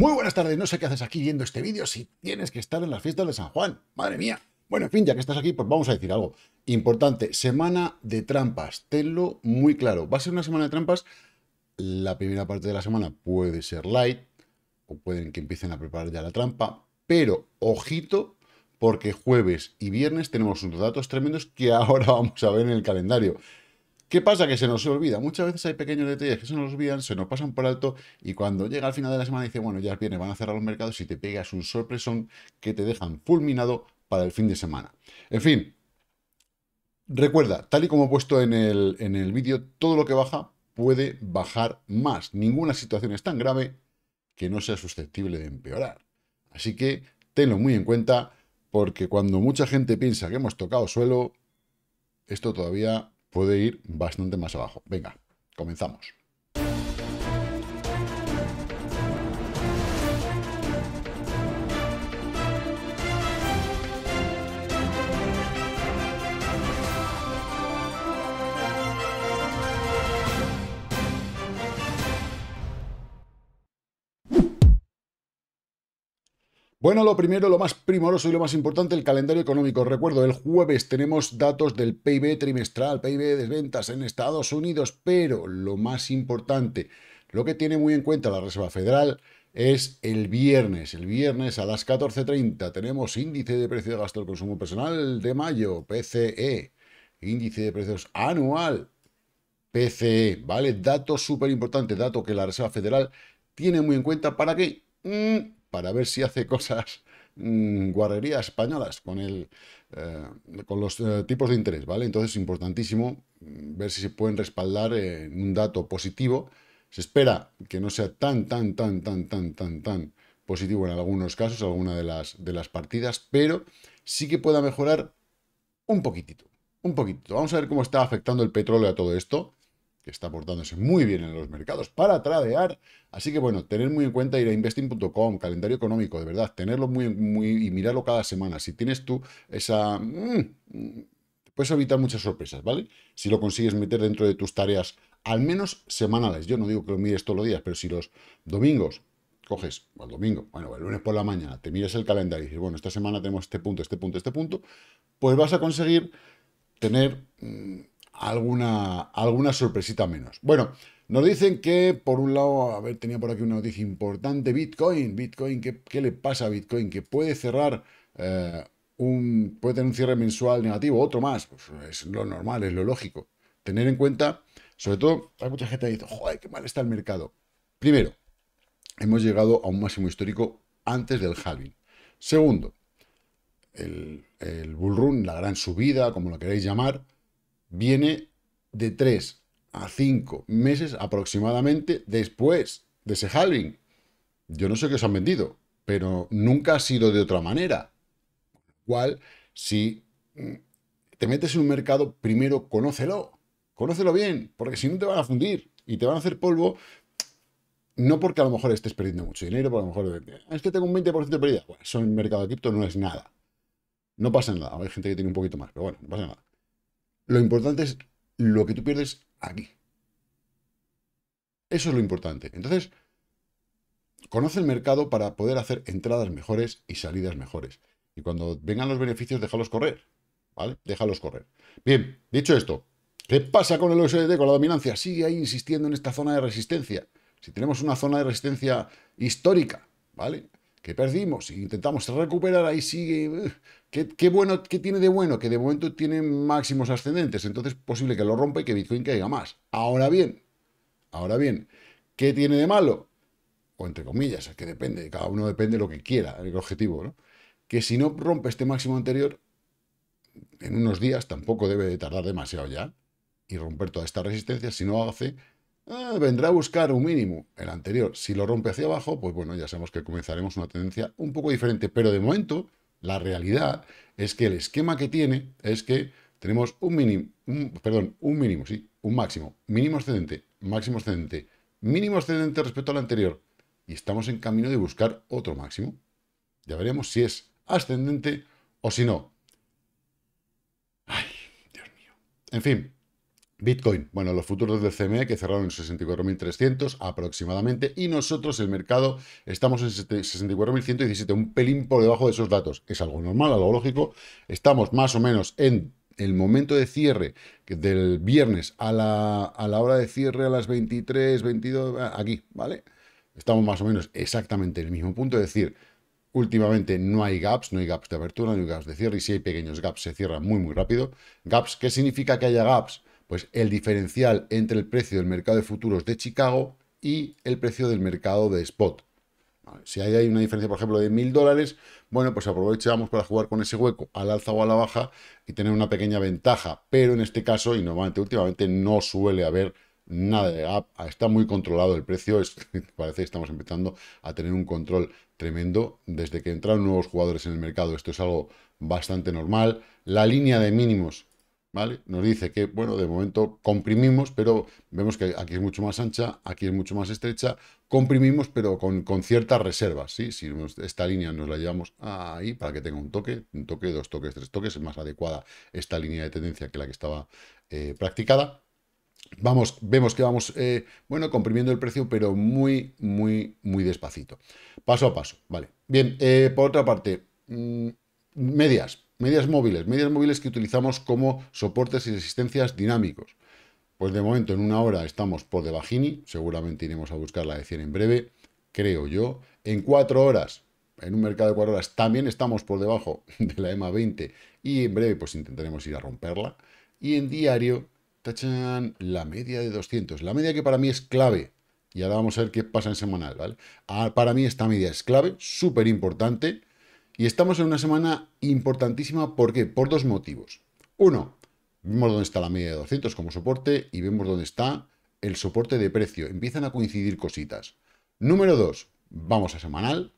Muy buenas tardes, no sé qué haces aquí viendo este vídeo si tienes que estar en las fiestas de San Juan. Madre mía. Bueno, en fin, ya que estás aquí, pues vamos a decir algo importante. Semana de trampas, tenlo muy claro. Va a ser una semana de trampas. La primera parte de la semana puede ser light, o pueden que empiecen a preparar ya la trampa, pero ojito, porque jueves y viernes tenemos unos datos tremendos que ahora vamos a ver en el calendario. ¿Qué pasa? Que se nos olvida. Muchas veces hay pequeños detalles que se nos olvidan, se nos pasan por alto y cuando llega al final de la semana dice, bueno, ya viene, van a cerrar los mercados y te pegas un sorpresón que te dejan fulminado para el fin de semana. En fin, recuerda, tal y como he puesto en el, en el vídeo, todo lo que baja puede bajar más. Ninguna situación es tan grave que no sea susceptible de empeorar. Así que tenlo muy en cuenta porque cuando mucha gente piensa que hemos tocado suelo, esto todavía puede ir bastante más abajo. Venga, comenzamos. Bueno, lo primero, lo más primoroso y lo más importante, el calendario económico. Recuerdo, el jueves tenemos datos del PIB trimestral, PIB de ventas en Estados Unidos, pero lo más importante, lo que tiene muy en cuenta la Reserva Federal es el viernes. El viernes a las 14.30 tenemos índice de precio de gasto del consumo personal de mayo, PCE, índice de precios anual, PCE, ¿vale? Dato súper importante, dato que la Reserva Federal tiene muy en cuenta para que... Mm, para ver si hace cosas mm, guarrerías españolas con, el, eh, con los eh, tipos de interés, ¿vale? Entonces es importantísimo mm, ver si se pueden respaldar en un dato positivo. Se espera que no sea tan, tan, tan, tan, tan, tan, tan positivo en algunos casos, alguna de las, de las partidas, pero sí que pueda mejorar un poquitito, un poquitito. Vamos a ver cómo está afectando el petróleo a todo esto que está aportándose muy bien en los mercados para tradear. Así que bueno, tener muy en cuenta ir a investing.com, calendario económico, de verdad, tenerlo muy, muy y mirarlo cada semana. Si tienes tú esa... Mm, mm, puedes evitar muchas sorpresas, ¿vale? Si lo consigues meter dentro de tus tareas, al menos semanales. Yo no digo que lo mires todos los días, pero si los domingos coges, o el domingo, bueno, el lunes por la mañana, te miras el calendario y dices, bueno, esta semana tenemos este punto, este punto, este punto, pues vas a conseguir tener... Mm, alguna, alguna sorpresita menos. Bueno, nos dicen que, por un lado, a ver, tenía por aquí una noticia importante, Bitcoin, Bitcoin, ¿qué, le pasa a Bitcoin? Que puede cerrar... Eh, un, puede tener un cierre mensual negativo, otro más, pues es lo normal, es lo lógico. Tener en cuenta, sobre todo, hay mucha gente que dice, joder, qué mal está el mercado. Primero, hemos llegado a un máximo histórico antes del halving. Segundo, el, el bull run, la gran subida, como lo queréis llamar, viene de 3 a 5 meses aproximadamente después de ese halving. Yo no sé qué os han vendido, pero nunca ha sido de otra manera. Cual, si mm, te metes en un mercado, primero conócelo, conócelo bien, porque si no te van a fundir y te van a hacer polvo, no porque a lo mejor estés perdiendo mucho dinero, porque a lo mejor eh, eh, es que tengo un 20% de pérdida. Bueno, eso en el mercado de cripto no es nada. No pasa nada. Hay gente que tiene un poquito más, pero bueno, no pasa nada. Lo importante es lo que tú pierdes aquí. Eso es lo importante. Entonces, conoce el mercado para poder hacer entradas mejores y salidas mejores. Y cuando vengan los beneficios, déjalos correr. ¿Vale? Déjalos correr. Bien, dicho esto, ¿qué pasa con el USD, con la dominancia? Sigue ahí insistiendo en esta zona de resistencia. Si tenemos una zona de resistencia histórica, ¿vale? que perdimos, intentamos recuperar, ahí sigue. ¿Qué, bueno, tiene de bueno? Que de momento tiene máximos ascendentes, entonces posible que lo rompa y que Bitcoin caiga más. Ahora bien, ahora bien, ¿qué tiene de malo? O entre comillas, que depende, cada uno depende lo que quiera, el objetivo, ¿no? Que si no rompe este máximo anterior, en unos días tampoco debe de tardar demasiado ya, y romper toda esta resistencia, si no hace Ah, vendrá a buscar un mínimo, el anterior. Si lo rompe hacia abajo, pues bueno, ya sabemos que comenzaremos una tendencia un poco diferente. Pero de momento, la realidad es que el esquema que tiene es que tenemos un mínimo, perdón, un mínimo, sí, un máximo, mínimo ascendente, máximo ascendente, mínimo ascendente respecto al anterior. Y estamos en camino de buscar otro máximo. Ya veremos si es ascendente o si no. Ay, Dios mío. En fin, Bitcoin, bueno, los futuros del CME que cerraron en 64.300 aproximadamente y nosotros, el mercado, estamos en 64.117, un pelín por debajo de esos datos. Es algo normal, algo lógico. Estamos más o menos en el momento de cierre del viernes a la, a la hora de cierre a las 23, 22, aquí, ¿vale? Estamos más o menos exactamente en el mismo punto, es decir, Últimamente no hay gaps, no hay gaps de apertura, no hay gaps de cierre, y si hay pequeños gaps se cierran muy muy rápido. Gaps, ¿qué significa que haya gaps? pues el diferencial entre el precio del mercado de futuros de Chicago y el precio del mercado de spot. Si hay una diferencia, por ejemplo, de mil dólares, bueno, pues aprovechamos para jugar con ese hueco al alza o a la baja y tener una pequeña ventaja. Pero en este caso, y normalmente últimamente, no suele haber nada de ah, Está muy controlado el precio. parece que estamos empezando a tener un control tremendo desde que entraron nuevos jugadores en el mercado. Esto es algo bastante normal. La línea de mínimos nos dice que, bueno, de momento comprimimos, pero vemos que aquí es mucho más ancha, aquí es mucho más estrecha, comprimimos, pero con, con ciertas reservas, Si esta línea nos la llevamos ahí para que tenga un toque, un toque, dos toques, tres toques, es más adecuada esta línea de tendencia que la que estaba eh, practicada. Vamos, vemos que vamos, eh, bueno, comprimiendo el precio, pero muy, muy, muy despacito. Paso a paso, ¿vale? Bien, eh, por otra parte, mm, medias. Medias móviles, medias móviles que utilizamos como soportes y resistencias dinámicos. Pues de momento en una hora estamos por debajini, seguramente iremos a buscar la de 100 en breve, creo yo. En cuatro horas, en un mercado de cuatro horas, también estamos por debajo de la EMA 20 y en breve pues intentaremos ir a romperla. Y en diario, tachan, la media de 200, la media que para mí es clave. Y ahora vamos a ver qué pasa en semanal, ¿vale? Ah, para mí esta media es clave, súper importante y estamos en una semana importantísima, ¿por qué? Por dos motivos. Uno, vemos dónde está la media de 200 como soporte y vemos dónde está el soporte de precio. Empiezan a coincidir cositas. Número dos, vamos a semanal,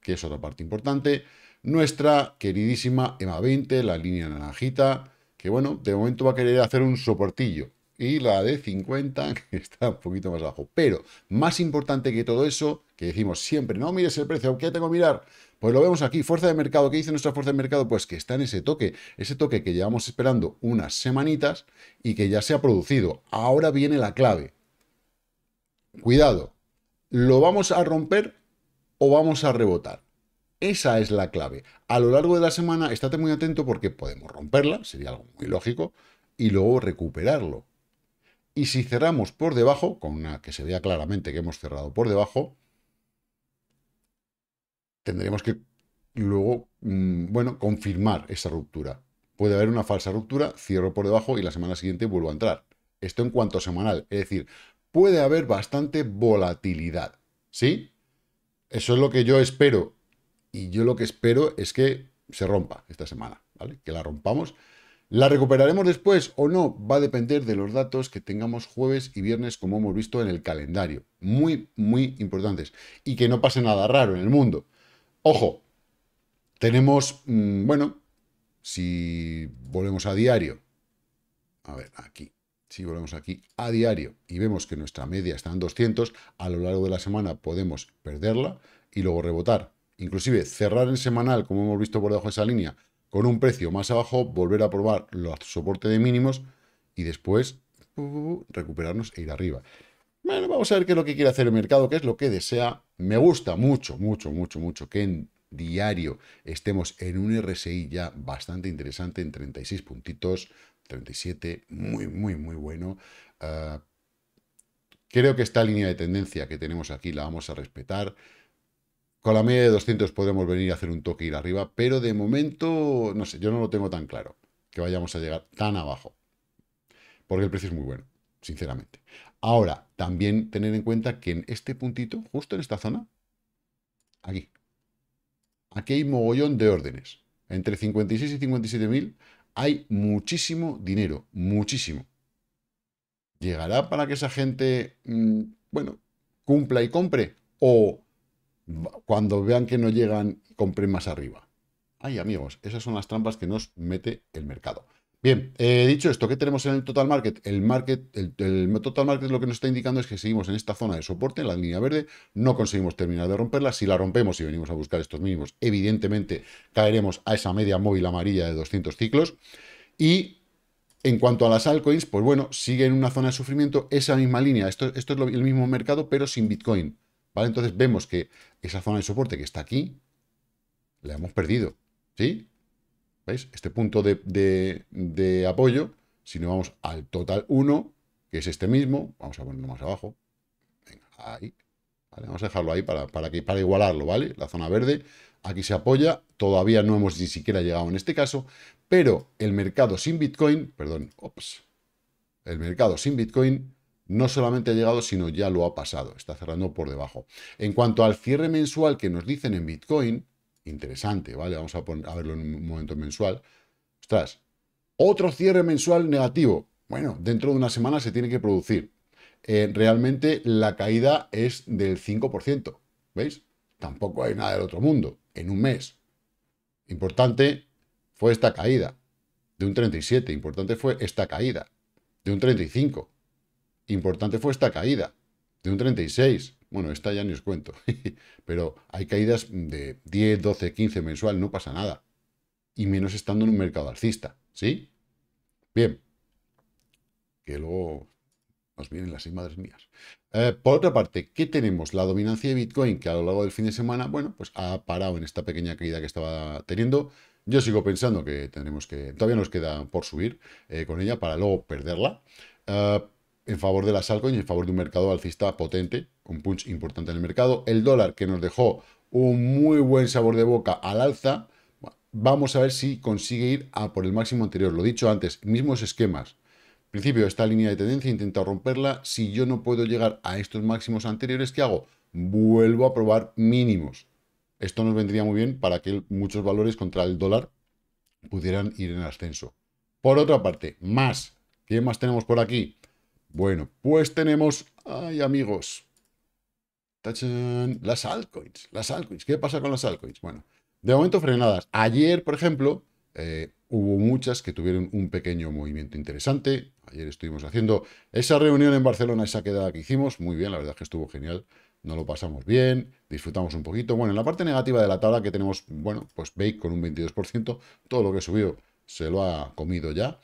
que es otra parte importante. Nuestra queridísima EMA 20, la línea naranjita, que bueno, de momento va a querer hacer un soportillo y la de 50, que está un poquito más abajo. Pero más importante que todo eso, que decimos siempre, no mires el precio, ¿qué tengo que mirar? Pues lo vemos aquí, fuerza de mercado. ¿Qué dice nuestra fuerza de mercado? Pues que está en ese toque, ese toque que llevamos esperando unas semanitas y que ya se ha producido. Ahora viene la clave. Cuidado, ¿lo vamos a romper o vamos a rebotar? Esa es la clave. A lo largo de la semana, estate muy atento porque podemos romperla, sería algo muy lógico, y luego recuperarlo. Y si cerramos por debajo, con una que se vea claramente que hemos cerrado por debajo, tendremos que luego, mm, bueno, confirmar esa ruptura. Puede haber una falsa ruptura, cierro por debajo y la semana siguiente vuelvo a entrar. Esto en cuanto a semanal. Es decir, puede haber bastante volatilidad. ¿Sí? Eso es lo que yo espero. Y yo lo que espero es que se rompa esta semana, ¿vale? Que la rompamos ¿La recuperaremos después o no? Va a depender de los datos que tengamos jueves y viernes, como hemos visto en el calendario. Muy, muy importantes. Y que no pase nada raro en el mundo. Ojo, tenemos, mm, bueno, si volvemos a diario, a ver, aquí, si volvemos aquí a diario y vemos que nuestra media está en 200, a lo largo de la semana podemos perderla y luego rebotar. Inclusive cerrar en semanal, como hemos visto por debajo de esa línea, con un precio más abajo, volver a probar los soporte de mínimos y después recuperarnos e ir arriba. Bueno, vamos a ver qué es lo que quiere hacer el mercado, qué es lo que desea. Me gusta mucho, mucho, mucho, mucho que en diario estemos en un RSI ya bastante interesante, en 36 puntitos, 37, muy, muy, muy bueno. Ah, creo que esta línea de tendencia que tenemos aquí la vamos a respetar. Con la media de 200 podemos venir a hacer un toque ir arriba, pero de momento, no sé, yo no lo tengo tan claro que vayamos a llegar tan abajo. Porque el precio es muy bueno, sinceramente. Ahora, también tener en cuenta que en este puntito, justo en esta zona, aquí, aquí hay mogollón de órdenes. Entre 56 y 57 mil hay muchísimo dinero, muchísimo. ¿Llegará para que esa gente, mm, bueno, cumpla y compre? ¿O cuando vean que no llegan, compren más arriba. Ay, amigos, esas son las trampas que nos mete el mercado. Bien, eh, dicho esto, ¿qué tenemos en el total market? El market, el, total market lo que nos está indicando es que seguimos en esta zona de soporte, en la línea verde, no conseguimos terminar de romperla. Si la rompemos y venimos a buscar estos mínimos, evidentemente caeremos a esa media móvil amarilla de 200 ciclos. Y en cuanto a las altcoins, pues bueno, sigue en una zona de sufrimiento esa misma línea. Esto, esto es el mismo mercado, pero sin Bitcoin. ¿Vale? Entonces vemos que esa zona de soporte que está aquí, la hemos perdido. ¿Sí? ¿Veis? Este punto de, apoyo, si no vamos al total 1, que es este mismo, vamos a ponerlo más abajo. ahí. Vamos a dejarlo ahí para, para, que, para igualarlo, ¿vale? La zona verde, aquí se apoya, todavía no hemos ni siquiera llegado en este caso, pero el mercado sin Bitcoin, perdón, ops, el mercado sin Bitcoin no solamente ha llegado, sino ya lo ha pasado, está cerrando por debajo. En cuanto al cierre mensual que nos dicen en Bitcoin, interesante, ¿vale? Vamos a, poner, verlo en un momento mensual. Ostras, otro cierre mensual negativo. Bueno, dentro de una semana se tiene que producir. Eh, realmente la caída es del 5%, ¿veis? Tampoco hay nada del otro mundo en un mes. Importante fue esta caída de un 37, importante fue esta caída de un 35 importante fue esta caída de un 36. Bueno, esta ya ni os cuento, pero hay caídas de 10, 12, 15 mensual, no pasa nada. Y menos estando en un mercado alcista, ¿sí? Bien, que luego nos vienen las madres mías. Eh, por otra parte, ¿qué tenemos? La dominancia de Bitcoin, que a lo largo del fin de semana, bueno, pues ha parado en esta pequeña caída que estaba teniendo. Yo sigo pensando que tendremos que... Todavía nos queda por subir eh, con ella para luego perderla. Eh, en favor de las altcoins y en favor de un mercado alcista potente, un punch importante en el mercado. El dólar que nos dejó un muy buen sabor de boca al alza. Vamos a ver si consigue ir a por el máximo anterior. Lo dicho antes, mismos esquemas. principio, esta línea de tendencia intenta romperla. Si yo no puedo llegar a estos máximos anteriores, ¿qué hago? Vuelvo a probar mínimos. Esto nos vendría muy bien para que muchos valores contra el dólar pudieran ir en ascenso. Por otra parte, más. ¿Qué más tenemos por aquí? Bueno, pues tenemos... ¡Ay, amigos! Las altcoins, las altcoins. ¿Qué pasa con las altcoins? Bueno, de momento frenadas. Ayer, por ejemplo, eh, hubo muchas que tuvieron un pequeño movimiento interesante. Ayer estuvimos haciendo esa reunión en Barcelona, esa quedada que hicimos. Muy bien, la verdad es que estuvo genial. No lo pasamos bien, disfrutamos un poquito. Bueno, en la parte negativa de la tabla que tenemos, bueno, pues Bake con un 22%. Todo lo que subió se lo ha comido ya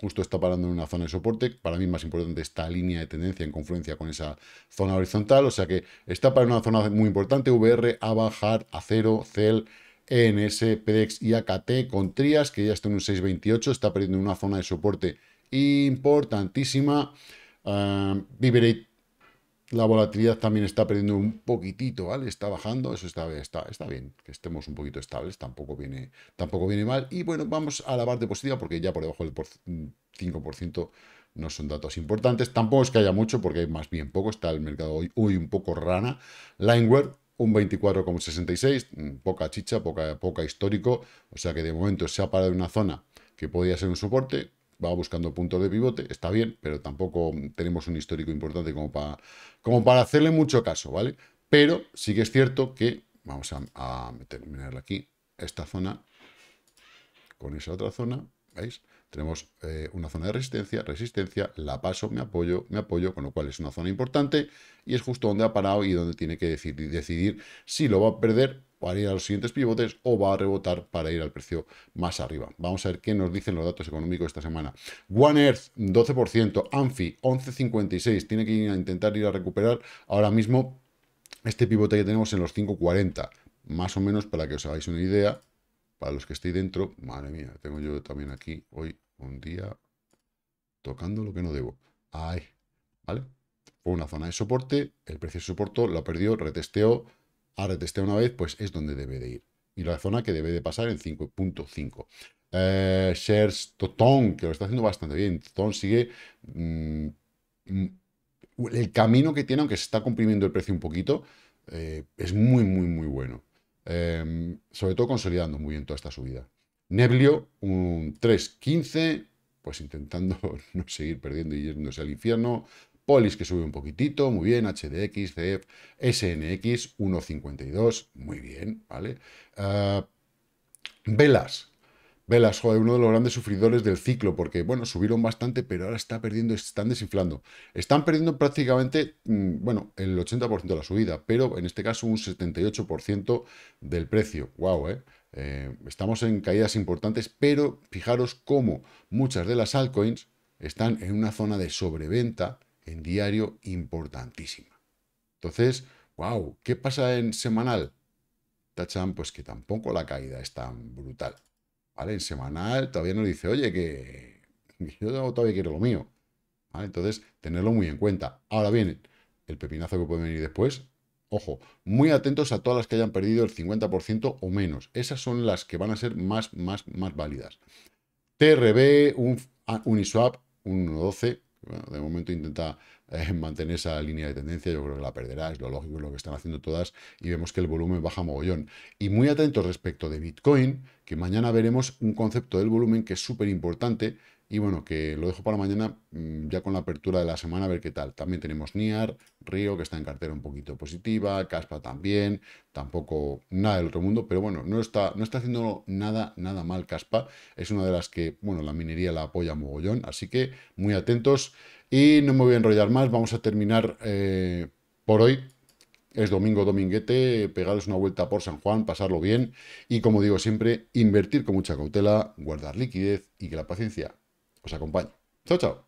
justo está parando en una zona de soporte, para mí más importante esta línea de tendencia en confluencia con esa zona horizontal, o sea que está para una zona muy importante, VR, a bajar a Acero, CEL, ENS, PDEX y AKT con TRIAS, que ya está en un 6.28, está perdiendo una zona de soporte importantísima, ah, la volatilidad también está perdiendo un poquitito, ¿vale? Está bajando, eso está, está, está bien, que estemos un poquito estables, tampoco viene, tampoco viene mal. Y bueno, vamos a la parte positiva porque ya por debajo del 5% no son datos importantes. Tampoco es que haya mucho porque hay más bien poco, está el mercado hoy, hoy un poco rana. Lineware, un 24,66, mm, poca chicha, poca, poca histórico, o sea que de momento se ha parado en una zona que podría ser un soporte, va buscando puntos de pivote, está bien, pero tampoco tenemos un histórico importante como para, como para hacerle mucho caso, ¿vale? Pero sí que es cierto que, vamos a, a aquí, esta zona con esa otra zona, ¿veis? Tenemos eh, una zona de resistencia, resistencia, la paso, me apoyo, me apoyo, con lo cual es una zona importante y es justo donde ha parado y donde tiene que decidir, decidir si lo va a perder para ir a los siguientes pivotes o va a rebotar para ir al precio más arriba. Vamos a ver qué nos dicen los datos económicos esta semana. One Earth, 12%, Anfi, 11,56, tiene que intentar ir a recuperar ahora mismo este pivote que tenemos en los 5,40, más o menos para que os hagáis una idea, para los que estoy dentro, madre mía, tengo yo también aquí hoy un día tocando lo que no debo. Ay, ¿vale? Fue una zona de soporte, el precio de soporte lo perdió, retesteó, ha retesteado una vez, pues es donde debe de ir. Y la zona que debe de pasar en 5.5. shares Totón, que lo está haciendo bastante bien. Totón sigue mm, mm, el camino que tiene, aunque se está comprimiendo el precio un poquito, eh, es muy, muy, muy bueno. Em, sobre todo consolidando muy bien toda esta subida. Neblio, un 3.15, pues intentando no seguir perdiendo y yéndose al infierno. Polis que sube un poquitito, muy bien, HDX, CF, SNX, 1.52, muy bien, ¿vale? Ah, velas, Velas, joder, uno de los grandes sufridores del ciclo, porque, bueno, subieron bastante, pero ahora está perdiendo, están desinflando. Están perdiendo prácticamente, mm, bueno, el 80% de la subida, pero en este caso un 78% del precio. Wow, eh. Eh, Estamos en caídas importantes, pero fijaros cómo muchas de las altcoins están en una zona de sobreventa en diario importantísima. Entonces, wow, ¿qué pasa en semanal? Tachan, pues que tampoco la caída es tan brutal. En semanal todavía nos dice, oye, que yo todavía quiero lo mío. Entonces, tenerlo muy en cuenta. Ahora bien, el pepinazo que puede venir después, ojo, muy atentos a todas las que hayan perdido el 50% o menos. Esas son las que van a ser más, más, más válidas. TRB, un, ah, Uniswap, 1.12, de momento intenta eh, mantener esa línea de tendencia, yo creo que la perderá, es lo lógico, es lo que están haciendo todas, y vemos que el volumen baja mogollón. Y muy atentos respecto de Bitcoin, que mañana veremos un concepto del volumen que es súper importante, y bueno, que lo dejo para mañana, mm, ya con la apertura de la semana, a ver qué tal. También tenemos NIAR, Río, que está en cartera un poquito positiva, Caspa también, tampoco nada del otro mundo, pero bueno, no está, no está haciendo nada, nada mal Caspa. Es una de las que, bueno, la minería la apoya mogollón, así que muy atentos. Y no me voy a enrollar más, vamos a terminar eh, por hoy. Es domingo, dominguete, pegaros una vuelta por San Juan, pasarlo bien y, como digo siempre, invertir con mucha cautela, guardar liquidez y que la paciencia os acompaño, Chao, chao.